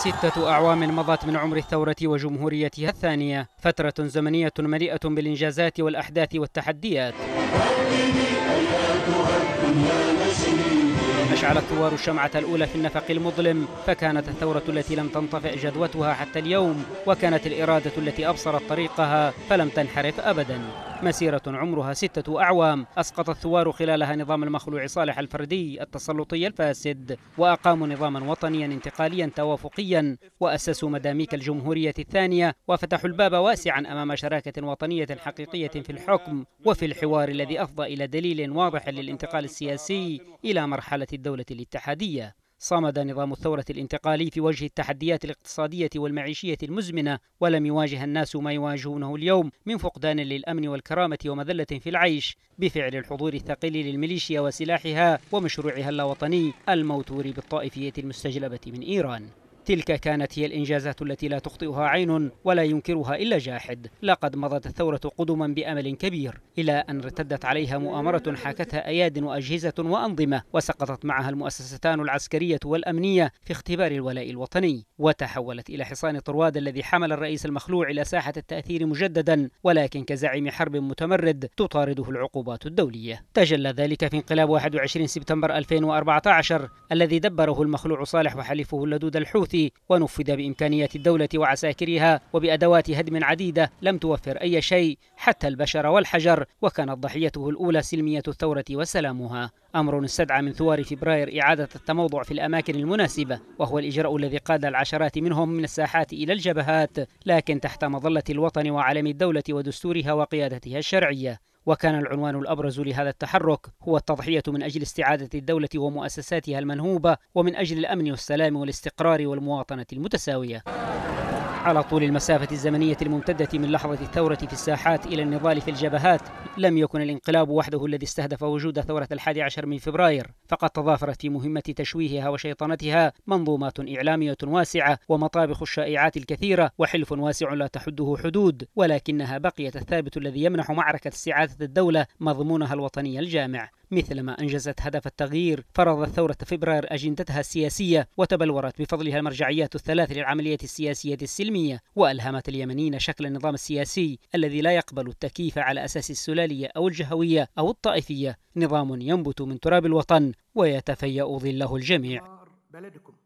ستة أعوام مضت من عمر الثورة وجمهوريتها الثانية فترة زمنية مليئة بالإنجازات والأحداث والتحديات أشعلت ثوار الشمعة الأولى في النفق المظلم فكانت الثورة التي لم تنطفئ جذوتها حتى اليوم وكانت الإرادة التي أبصرت طريقها فلم تنحرف أبداً مسيرة عمرها ستة أعوام أسقط الثوار خلالها نظام المخلوع صالح الفردي التسلطي الفاسد وأقاموا نظاما وطنيا انتقاليا توافقيا وأسسوا مداميك الجمهورية الثانية وفتحوا الباب واسعا أمام شراكة وطنية حقيقية في الحكم وفي الحوار الذي أفضى إلى دليل واضح للانتقال السياسي إلى مرحلة الدولة الاتحادية صمد نظام الثورة الانتقالي في وجه التحديات الاقتصادية والمعيشية المزمنة ولم يواجه الناس ما يواجهونه اليوم من فقدان للأمن والكرامة ومذلة في العيش بفعل الحضور الثقيل للميليشيا وسلاحها ومشروعها اللاوطني الموتور بالطائفية المستجلبة من إيران تلك كانت هي الإنجازات التي لا تخطئها عين ولا ينكرها إلا جاحد لقد مضت الثورة قدما بأمل كبير إلى أن ارتدت عليها مؤامرة حاكتها أياد وأجهزة وأنظمة وسقطت معها المؤسستان العسكرية والأمنية في اختبار الولاء الوطني وتحولت إلى حصان طرواد الذي حمل الرئيس المخلوع إلى ساحة التأثير مجددا ولكن كزعيم حرب متمرد تطارده العقوبات الدولية تجلى ذلك في انقلاب 21 سبتمبر 2014 الذي دبره المخلوع صالح وحليفه اللدود الحوثي التي ونفذ بإمكانيات الدولة وعساكرها وبأدوات هدم عديدة لم توفر أي شيء حتى البشر والحجر وكانت ضحيته الأولى سلمية الثورة وسلامها أمر استدعى من ثوار فبراير إعادة التموضع في الأماكن المناسبة وهو الإجراء الذي قاد العشرات منهم من الساحات إلى الجبهات لكن تحت مظلة الوطن وعلم الدولة ودستورها وقيادتها الشرعية وكان العنوان الأبرز لهذا التحرك هو التضحية من أجل استعادة الدولة ومؤسساتها المنهوبة ومن أجل الأمن والسلام والاستقرار والمواطنة المتساوية على طول المسافة الزمنية الممتدة من لحظة الثورة في الساحات إلى النضال في الجبهات لم يكن الانقلاب وحده الذي استهدف وجود ثورة الحادي عشر من فبراير فقد تضافرت في مهمة تشويهها وشيطنتها منظومات إعلامية واسعة ومطابخ الشائعات الكثيرة وحلف واسع لا تحده حدود ولكنها بقيت الثابت الذي يمنح معركة استعادة الدولة مضمونها الوطني الجامع مثلما أنجزت هدف التغيير فرضت ثورة فبراير أجندتها السياسية وتبلورت بفضلها المرجعيات الثلاث للعملية السياسية السلمية وألهمت اليمنيين شكل النظام السياسي الذي لا يقبل التكييف على أساس السلالية أو الجهوية أو الطائفية نظام ينبت من تراب الوطن ويتفيأ ظله الجميع بلدكم